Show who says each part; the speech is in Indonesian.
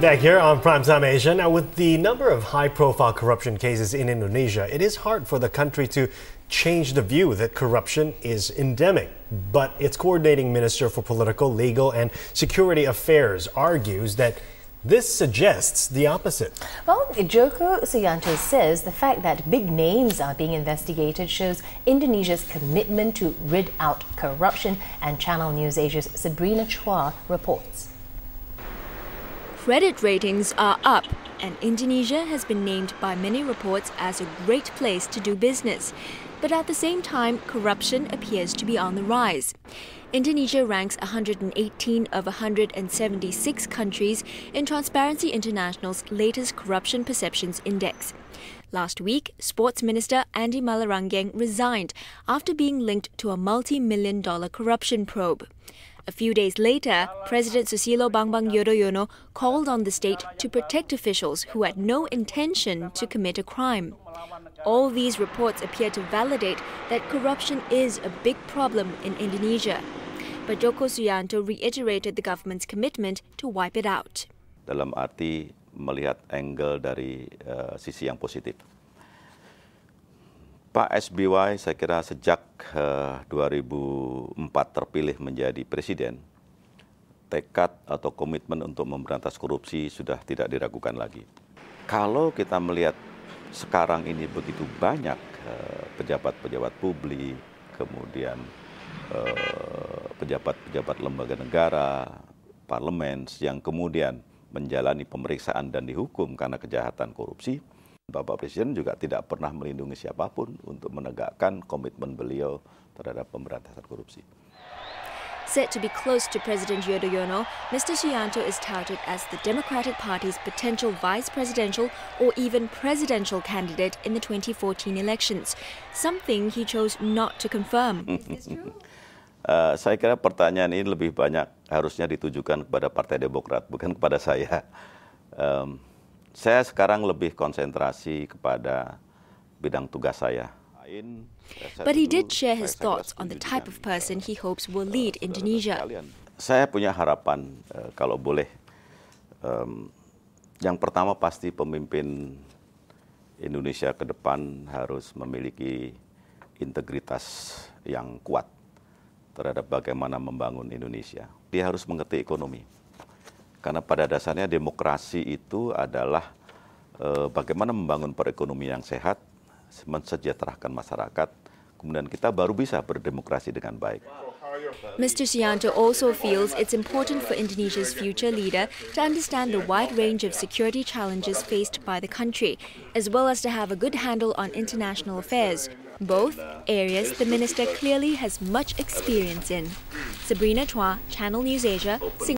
Speaker 1: Back here on Primetime Asia. Now, with the number of high profile corruption cases in Indonesia, it is hard for the country to change the view that corruption is endemic. But its coordinating minister for political, legal, and security affairs argues that this suggests the opposite. Well, Joko Suyanto says the fact that big names are being investigated shows Indonesia's commitment to rid out corruption, and Channel News Asia's Sabrina Chua reports. Credit ratings are up, and Indonesia has been named by many reports as a great place to do business. But at the same time, corruption appears to be on the rise. Indonesia ranks 118 of 176 countries in Transparency International's latest Corruption Perceptions Index. Last week, Sports Minister Andy Malarangeng resigned after being linked to a multi million dollar corruption probe. A few days later, President Susilo Bambang Yudhoyono called on the state to protect officials who had no intention to commit a crime. All these reports appear to validate that corruption is a big problem in Indonesia. But Joko Suyanto reiterated the government's commitment to wipe it out.
Speaker 2: Dalam arti melihat angle dari uh, sisi yang positif. Pak SBY saya kira sejak uh, eh, 2004 terpilih menjadi presiden, tekad atau komitmen untuk memberantas korupsi sudah tidak diragukan lagi. Kalau kita melihat sekarang ini begitu banyak eh, pejabat-pejabat uh, publik, kemudian eh, pejabat-pejabat uh, pejabat lembaga negara, parlemen yang kemudian menjalani pemeriksaan dan dihukum karena kejahatan korupsi, Bapak Presiden juga tidak pernah melindungi siapapun untuk menegakkan komitmen beliau terhadap pemberantasan korupsi.
Speaker 1: Set to be close to President Yudhoyono, Mr. Suyanto is touted as the Democratic Party's potential vice presidential or even presidential candidate in the 2014 elections, something he chose not to confirm.
Speaker 2: uh, saya kira pertanyaan ini lebih banyak harusnya ditujukan kepada Partai Demokrat, bukan kepada saya. Um, saya sekarang lebih konsentrasi kepada bidang tugas saya. But he
Speaker 1: did share his thoughts on the type of person he hopes will eh, lead Indonesia.
Speaker 2: Saya punya harapan eh, kalau boleh. Um, yang pertama pasti pemimpin Indonesia ke depan harus memiliki integritas yang kuat terhadap bagaimana membangun Indonesia. Dia harus mengerti ekonomi. Karena pada dasarnya demokrasi itu adalah e, bagaimana membangun perekonomian yang sehat, mensejahterakan masyarakat, kemudian kita baru bisa berdemokrasi dengan baik.
Speaker 1: Mr. Sianto also feels it's important for Indonesia's future leader to understand the wide range of security challenges faced by the country, as well as to have a good handle on international affairs, both areas the minister clearly has much experience in. Sabrina Chua, Channel News Asia, Singapore.